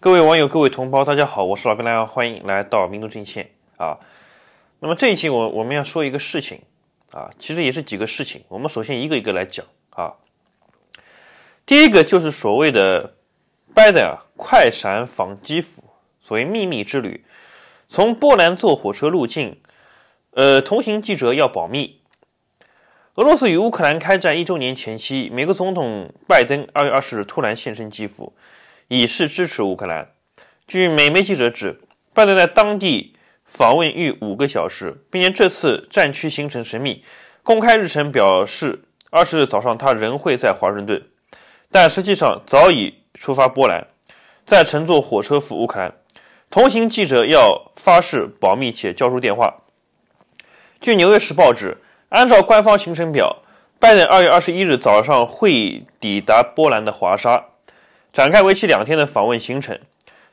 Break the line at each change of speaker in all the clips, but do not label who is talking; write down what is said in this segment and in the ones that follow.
各位网友，各位同胞，大家好，我是老白，欢迎来到民族阵线啊。那么这一期我我们要说一个事情啊，其实也是几个事情，我们首先一个一个来讲啊。第一个就是所谓的拜登啊，快闪访基辅，所谓秘密之旅，从波兰坐火车入境，呃，同行记者要保密。俄罗斯与乌克兰开战一周年前夕，美国总统拜登二月二十日突然现身基辅。以示支持乌克兰。据美媒记者指，拜登在当地访问逾五个小时，并且这次战区行程神秘。公开日程表示，二十日早上他仍会在华盛顿，但实际上早已出发波兰，再乘坐火车赴乌克兰。同行记者要发誓保密且交出电话。据《纽约时报》指，按照官方行程表，拜登二月二十一日早上会抵达波兰的华沙。展开为期两天的访问行程，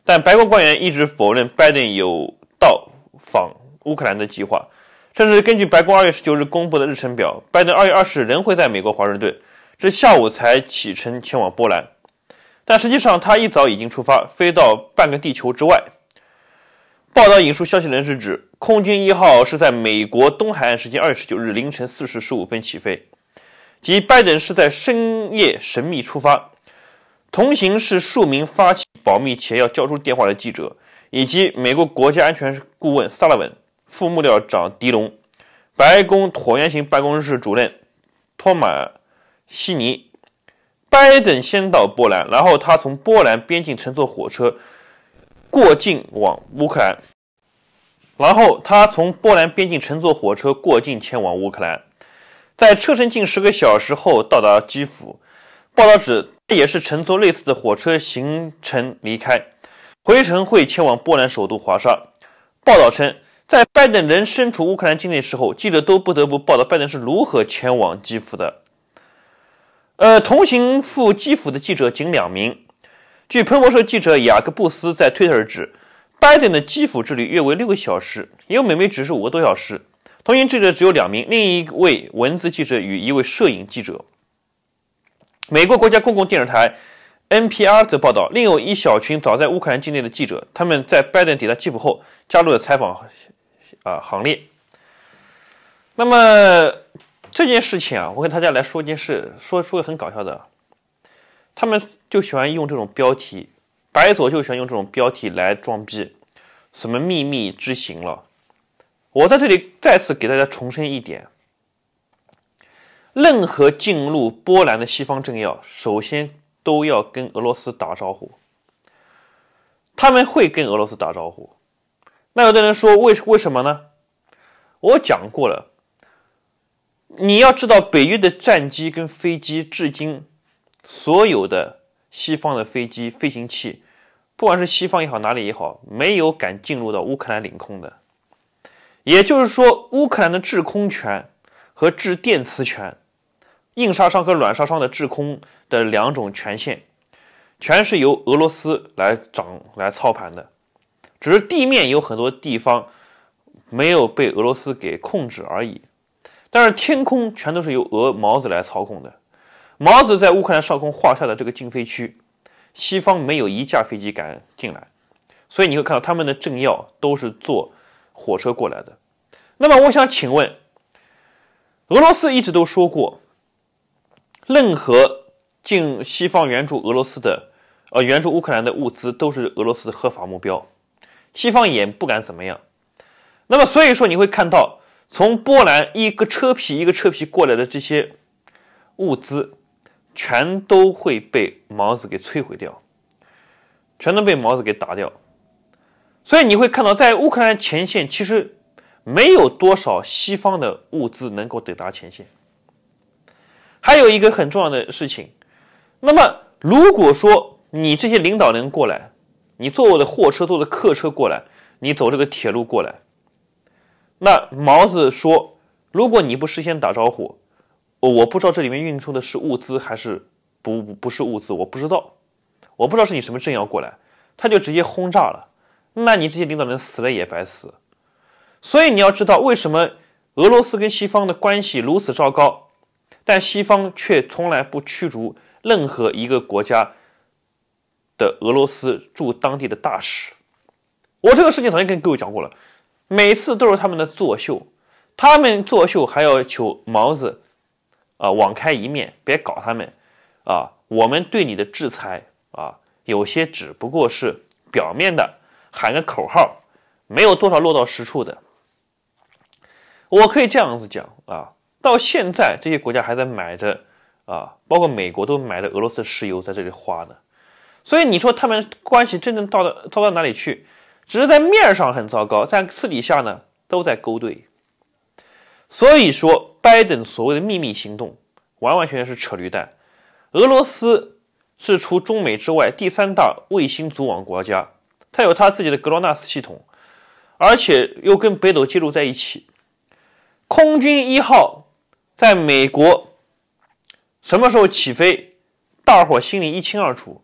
但白宫官员一直否认拜登有到访乌克兰的计划。甚至根据白宫二月十九日公布的日程表，拜登二月二十日仍会在美国华盛顿，至下午才启程前往波兰。但实际上，他一早已经出发，飞到半个地球之外。报道引述消息人士指，空军一号是在美国东海岸时间二月十九日凌晨四时十五分起飞，即拜登是在深夜神秘出发。同行是数名发起保密且要交出电话的记者，以及美国国家安全顾问萨勒文、副幕僚长迪隆、白宫椭圆形办公室主任托马西尼。拜登先到波兰，然后他从波兰边境乘坐火车过境往乌克兰，然后他从波兰边境乘坐火车过境前往乌克兰，在车程近十个小时后到达基辅。报道指，他也是乘坐类似的火车行程离开，回程会前往波兰首都华沙。报道称，在拜登人身处乌克兰境内时候，记者都不得不报道拜登是如何前往基辅的。呃，同行赴基辅的记者仅两名。据彭博社记者雅各布斯在推特指，拜登的基辅之旅约为六个小时，因为美枚指是五个多小时。同行记者只有两名，另一位文字记者与一位摄影记者。美国国家公共电视台 NPR 则报道，另有一小群早在乌克兰境内的记者，他们在拜登抵达基辅后加入了采访啊行列。那么这件事情啊，我跟大家来说一件事，说说个很搞笑的，他们就喜欢用这种标题，白左就喜欢用这种标题来装逼，什么秘密之行了。我在这里再次给大家重申一点。任何进入波兰的西方政要，首先都要跟俄罗斯打招呼。他们会跟俄罗斯打招呼。那有的人说，为为什么呢？我讲过了，你要知道，北约的战机跟飞机，至今所有的西方的飞机、飞行器，不管是西方也好，哪里也好，没有敢进入到乌克兰领空的。也就是说，乌克兰的制空权和制电磁权。硬杀伤和软杀伤的制空的两种权限，全是由俄罗斯来掌来操盘的，只是地面有很多地方没有被俄罗斯给控制而已。但是天空全都是由俄毛子来操控的。毛子在乌克兰上空划下的这个禁飞区，西方没有一架飞机敢进来，所以你会看到他们的政要都是坐火车过来的。那么，我想请问，俄罗斯一直都说过。任何进西方援助俄罗斯的，呃，援助乌克兰的物资，都是俄罗斯的合法目标。西方也不敢怎么样。那么，所以说你会看到，从波兰一个车皮一个车皮过来的这些物资，全都会被毛子给摧毁掉，全都被毛子给打掉。所以你会看到，在乌克兰前线，其实没有多少西方的物资能够抵达前线。还有一个很重要的事情，那么如果说你这些领导人过来，你坐我的货车，坐的客车过来，你走这个铁路过来，那毛子说，如果你不事先打招呼，我不知道这里面运输的是物资还是不不不是物资，我不知道，我不知道是你什么政要过来，他就直接轰炸了，那你这些领导人死了也白死。所以你要知道为什么俄罗斯跟西方的关系如此糟糕。但西方却从来不驱逐任何一个国家的俄罗斯驻当地的大使。我这个事情早就跟各位讲过了，每次都是他们的作秀。他们作秀还要求毛子啊网开一面，别搞他们啊。我们对你的制裁啊，有些只不过是表面的喊个口号，没有多少落到实处的。我可以这样子讲啊。到现在，这些国家还在买的，啊，包括美国都买的俄罗斯石油在这里花的，所以你说他们关系真正到到糟到哪里去？只是在面上很糟糕，但私底下呢都在勾兑。所以说，拜登所谓的秘密行动，完完全全是扯驴蛋。俄罗斯是除中美之外第三大卫星组网国家，它有它自己的格罗纳斯系统，而且又跟北斗接入在一起，空军一号。在美国，什么时候起飞，大伙心里一清二楚。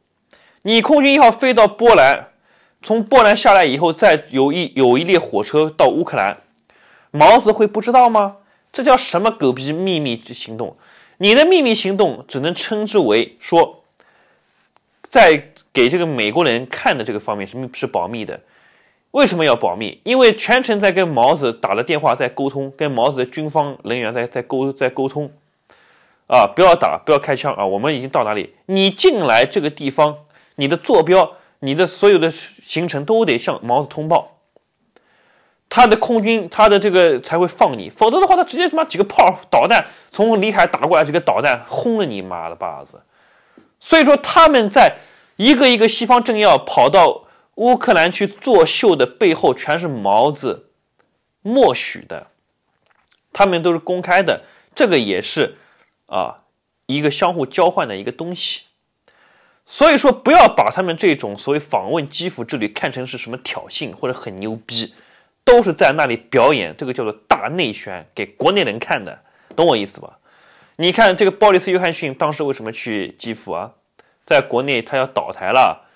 你空军一号飞到波兰，从波兰下来以后，再有一有一列火车到乌克兰，毛子会不知道吗？这叫什么狗逼秘密行动？你的秘密行动只能称之为说，在给这个美国人看的这个方面是是保密的。为什么要保密？因为全程在跟毛子打了电话，在沟通，跟毛子的军方人员在在沟在沟通，啊，不要打，不要开枪啊，我们已经到哪里？你进来这个地方，你的坐标，你的所有的行程都得向毛子通报。他的空军，他的这个才会放你，否则的话，他直接他妈几个炮导弹从里海打过来，几个导弹轰了你妈的巴子。所以说，他们在一个一个西方政要跑到。乌克兰去作秀的背后全是毛子默许的，他们都是公开的，这个也是啊一个相互交换的一个东西，所以说不要把他们这种所谓访问基辅之旅看成是什么挑衅或者很牛逼，都是在那里表演，这个叫做大内宣给国内人看的，懂我意思吧？你看这个鲍里斯·约翰逊当时为什么去基辅啊？在国内他要倒台了。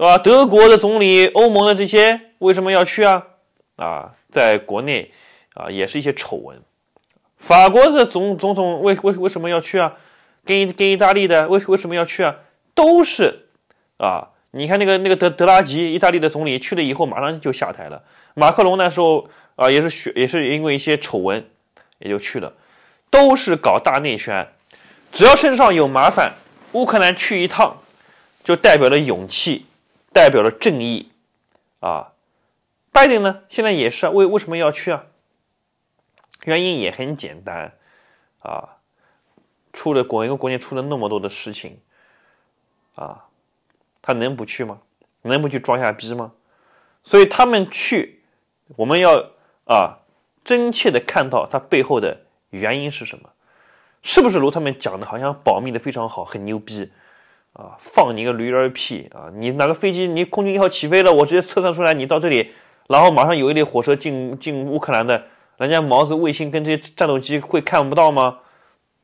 是吧？德国的总理、欧盟的这些为什么要去啊？啊，在国内啊也是一些丑闻。法国的总总统为为为什么要去啊？跟跟意大利的为为什么要去啊？都是啊！你看那个那个德德拉吉，意大利的总理去了以后马上就下台了。马克龙那时候啊也是学也是因为一些丑闻也就去了，都是搞大内宣。只要身上有麻烦，乌克兰去一趟就代表了勇气。代表了正义，啊，拜登呢？现在也是为为什么要去啊？原因也很简单，啊，出了国一个国家出了那么多的事情，啊，他能不去吗？能不去装下逼吗？所以他们去，我们要啊真切的看到他背后的原因是什么，是不是如他们讲的，好像保密的非常好，很牛逼？啊，放你个驴儿屁啊！你哪个飞机，你空军一号起飞了，我直接测算出来你到这里，然后马上有一列火车进进乌克兰的，人家毛子卫星跟这些战斗机会看不到吗？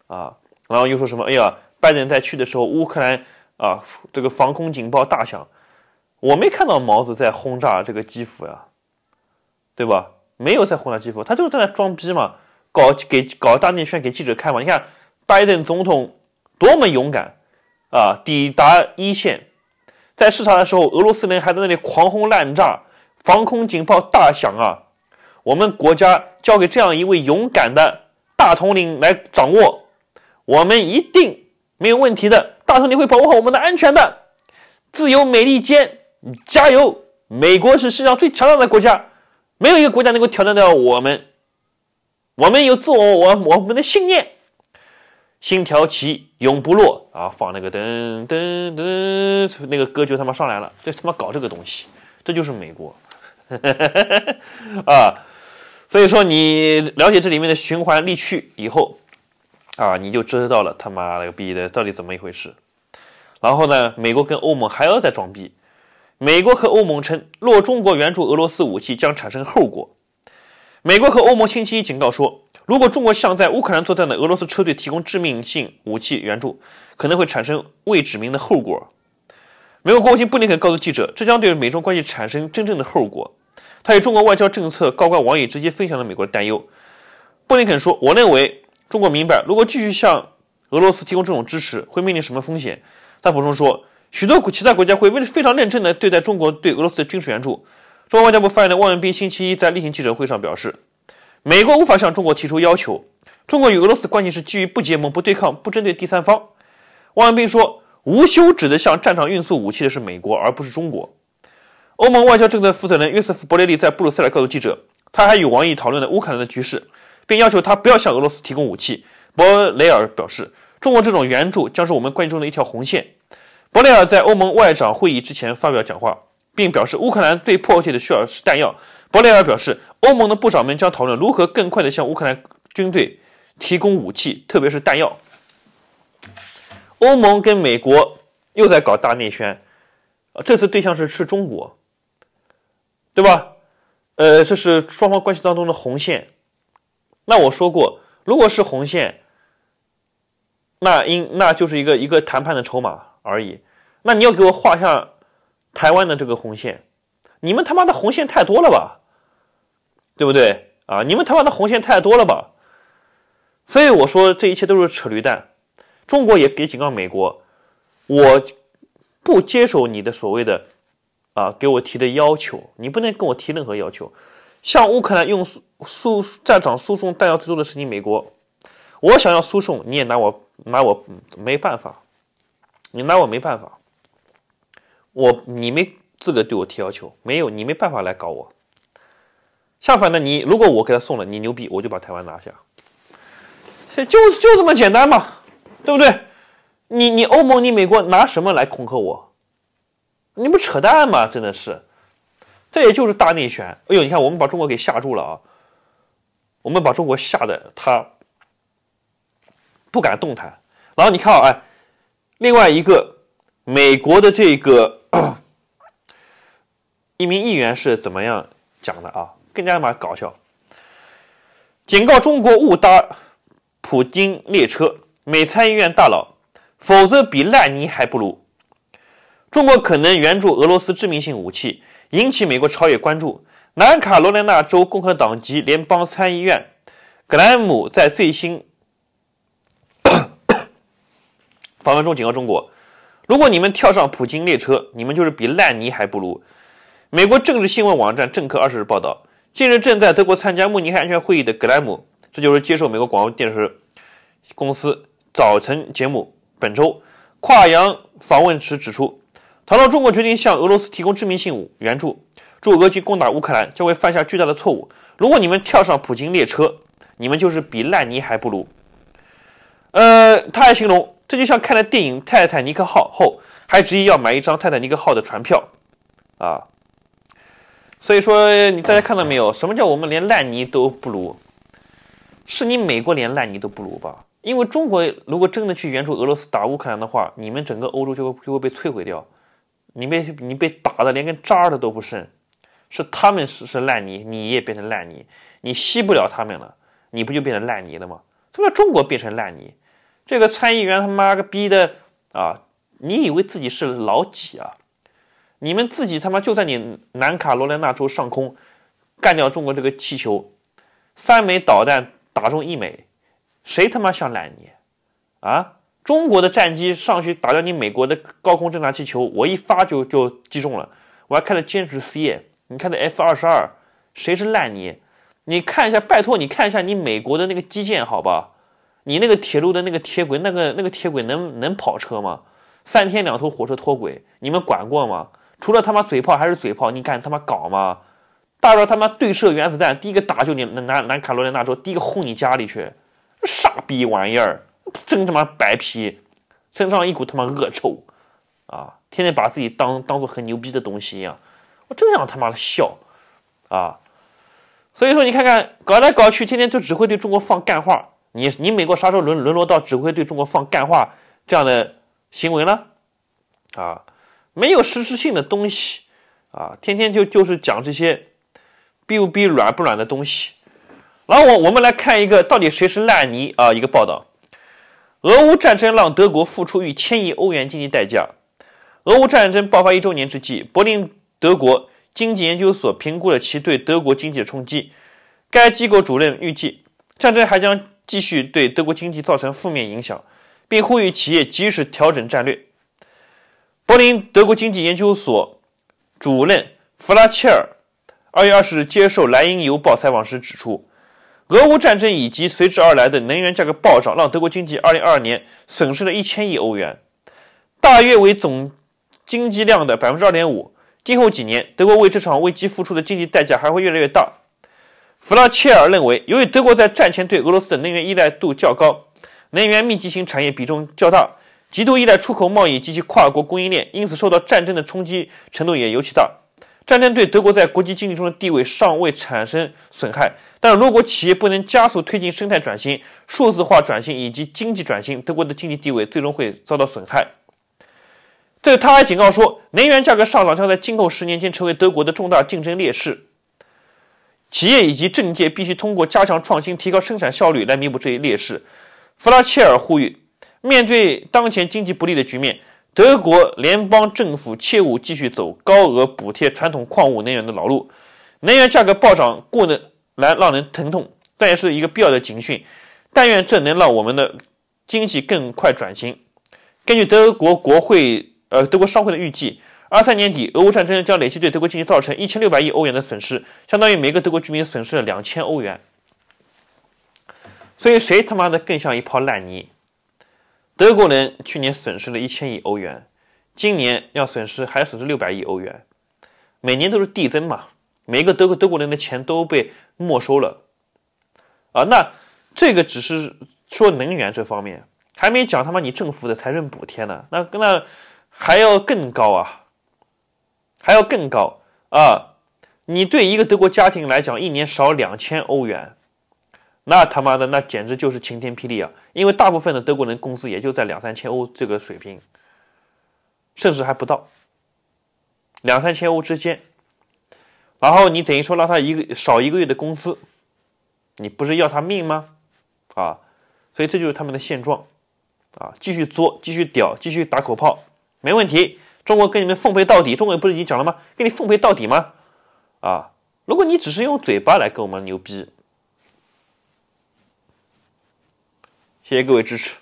啊，然后又说什么？哎呀，拜登在去的时候，乌克兰啊这个防空警报大响，我没看到毛子在轰炸这个基辅呀，对吧？没有在轰炸基辅，他就是在那装逼嘛，搞给搞大内宣给记者看嘛。你看拜登总统多么勇敢。啊！抵达一线，在视察的时候，俄罗斯人还在那里狂轰滥炸，防空警报大响啊！我们国家交给这样一位勇敢的大统领来掌握，我们一定没有问题的。大统领会保护好我们的安全的。自由美利坚，加油！美国是世界上最强大的国家，没有一个国家能够挑战到我们。我们有自我，我我们的信念。星条旗永不落啊！放那个噔噔噔，那个歌就他妈上来了，这他妈搞这个东西，这就是美国 啊！所以说，你了解这里面的循环利去以后啊，你就知道了他妈了个逼的到底怎么一回事。然后呢，美国跟欧盟还要再装逼。美国和欧盟称，若中国援助俄罗斯武器将产生后果。美国和欧盟星期一警告说。如果中国向在乌克兰作战的俄罗斯车队提供致命性武器援助，可能会产生未指明的后果。美国国务卿布林肯告诉记者，这将对美中关系产生真正的后果。他与中国外交政策高官王毅直接分享了美国的担忧。布林肯说：“我认为中国明白，如果继续向俄罗斯提供这种支持，会面临什么风险。”他补充说：“许多其他国家会非常认真地对待中国对俄罗斯的军事援助。”中国外交部发言人汪文斌星期一在例行记者会上表示。美国无法向中国提出要求。中国与俄罗斯关系是基于不结盟、不对抗、不针对第三方。汪文斌说：“无休止地向战场运送武器的是美国，而不是中国。”欧盟外交政策负责人约瑟夫·博雷利在布鲁塞尔告诉记者，他还与王毅讨论了乌克兰的局势，并要求他不要向俄罗斯提供武器。博雷尔表示：“中国这种援助将是我们关系中的一条红线。”博雷尔在欧盟外长会议之前发表讲话，并表示乌克兰最迫切的需要是弹药。博雷尔表示。欧盟的不少门将讨论如何更快地向乌克兰军队提供武器，特别是弹药。欧盟跟美国又在搞大内宣，啊，这次对象是是中国，对吧？呃，这是双方关系当中的红线。那我说过，如果是红线，那应那就是一个一个谈判的筹码而已。那你要给我画下台湾的这个红线，你们他妈的红线太多了吧？对不对啊？你们他妈的红线太多了吧？所以我说这一切都是扯驴蛋。中国也别警告美国，我不接受你的所谓的啊给我提的要求，你不能跟我提任何要求。像乌克兰用诉诉战场输送弹药最多的是你美国，我想要输送你也拿我拿我没办法，你拿我没办法。我你没资格对我提要求，没有你没办法来搞我。相反的你，如果我给他送了，你牛逼，我就把台湾拿下，就就这么简单嘛，对不对？你你欧盟你美国拿什么来恐吓我？你不扯淡吗？真的是，这也就是大内宣。哎呦，你看我们把中国给吓住了啊，我们把中国吓得他不敢动弹。然后你看啊，另外一个美国的这个 一名议员是怎么样讲的啊？更加嘛搞笑，警告中国勿搭普京列车，美参议院大佬，否则比烂泥还不如。中国可能援助俄罗斯致命性武器，引起美国超越关注。南卡罗来纳州共和党籍联邦参议院格莱姆在最新 访问中警告中国：如果你们跳上普京列车，你们就是比烂泥还不如。美国政治新闻网站《政客》二十日报道。近日正在德国参加慕尼黑安全会议的格莱姆，这就是接受美国广播电视公司早晨节目本周跨洋访问时指出，谈到中国决定向俄罗斯提供致命性武援助，助俄军攻打乌克兰，将会犯下巨大的错误。如果你们跳上普京列车，你们就是比烂泥还不如。呃，他还形容这就像看了电影《泰坦尼克号》后，还执意要买一张《泰坦尼克号》的船票啊。所以说，你大家看到没有？什么叫我们连烂泥都不如？是你美国连烂泥都不如吧？因为中国如果真的去援助俄罗斯打乌克兰的话，你们整个欧洲就会就会被摧毁掉，你被你被打的连根渣的都不剩，是他们是是烂泥，你也变成烂泥，你吸不了他们了，你不就变成烂泥了吗？怎么中国变成烂泥？这个参议员他妈个逼的啊！你以为自己是老几啊？你们自己他妈就在你南卡罗来纳州上空干掉中国这个气球，三枚导弹打中一枚，谁他妈想烂泥啊？中国的战机上去打掉你美国的高空侦察气球，我一发就就击中了。我还开了歼十 C，你开的 F 二十二，谁是烂泥？你看一下，拜托你看一下你美国的那个基建，好吧？你那个铁路的那个铁轨，那个那个铁轨能能跑车吗？三天两头火车脱轨，你们管过吗？除了他妈嘴炮还是嘴炮，你敢他妈搞吗？大热他妈对射原子弹，第一个打就你南南卡罗来纳州，第一个轰你家里去，傻逼玩意儿，真他妈白皮，身上一股他妈恶臭，啊，天天把自己当当做很牛逼的东西一样，我真想他妈的笑，啊，所以说你看看，搞来搞去，天天就只会对中国放干话，你你美国啥时候轮沦落到只会对中国放干话这样的行为了，啊？没有实质性的东西，啊，天天就就是讲这些，逼不逼，软不软的东西。然后我我们来看一个到底谁是烂泥啊？一个报道：，俄乌战争让德国付出逾千亿欧元经济代价。俄乌战争爆发一周年之际，柏林德国经济研究所评估了其对德国经济的冲击。该机构主任预计，战争还将继续对德国经济造成负面影响，并呼吁企业及时调整战略。柏林德国经济研究所主任弗拉切尔，二月二十日接受《莱茵邮报》采访时指出，俄乌战争以及随之而来的能源价格暴涨，让德国经济二零二二年损失了一千亿欧元，大约为总经济量的百分之二点五。今后几年，德国为这场危机付出的经济代价还会越来越大。弗拉切尔认为，由于德国在战前对俄罗斯的能源依赖度较高，能源密集型产业比重较大。极度依赖出口贸易及其跨国供应链，因此受到战争的冲击程度也尤其大。战争对德国在国际经济中的地位尚未产生损害，但如果企业不能加速推进生态转型、数字化转型以及经济转型，德国的经济地位最终会遭到损害。这他还警告说，能源价格上涨将在今后十年间成为德国的重大竞争劣势。企业以及政界必须通过加强创新、提高生产效率来弥补这一劣势。弗拉切尔呼吁。面对当前经济不利的局面，德国联邦政府切勿继续走高额补贴传统矿物能源的老路。能源价格暴涨，过来让人疼痛，但也是一个必要的警讯。但愿这能让我们的经济更快转型。根据德国国会、呃德国商会的预计，二三年底，俄乌战争将累计对德国经济造成一千六百亿欧元的损失，相当于每个德国居民损失了两千欧元。所以，谁他妈的更像一泡烂泥？德国人去年损失了一千亿欧元，今年要损失还要损失六百亿欧元，每年都是递增嘛。每个德国德国人的钱都被没收了，啊，那这个只是说能源这方面，还没讲他妈你政府的财政补贴呢，那那还要更高啊，还要更高啊！你对一个德国家庭来讲，一年少两千欧元。那他妈的，那简直就是晴天霹雳啊！因为大部分的德国人工资也就在两三千欧这个水平，甚至还不到两三千欧之间。然后你等于说让他一个少一个月的工资，你不是要他命吗？啊！所以这就是他们的现状啊！继续作，继续屌，继续打口炮，没问题。中国跟你们奉陪到底。中国不是已经讲了吗？跟你奉陪到底吗？啊！如果你只是用嘴巴来跟我们牛逼。谢谢各位支持。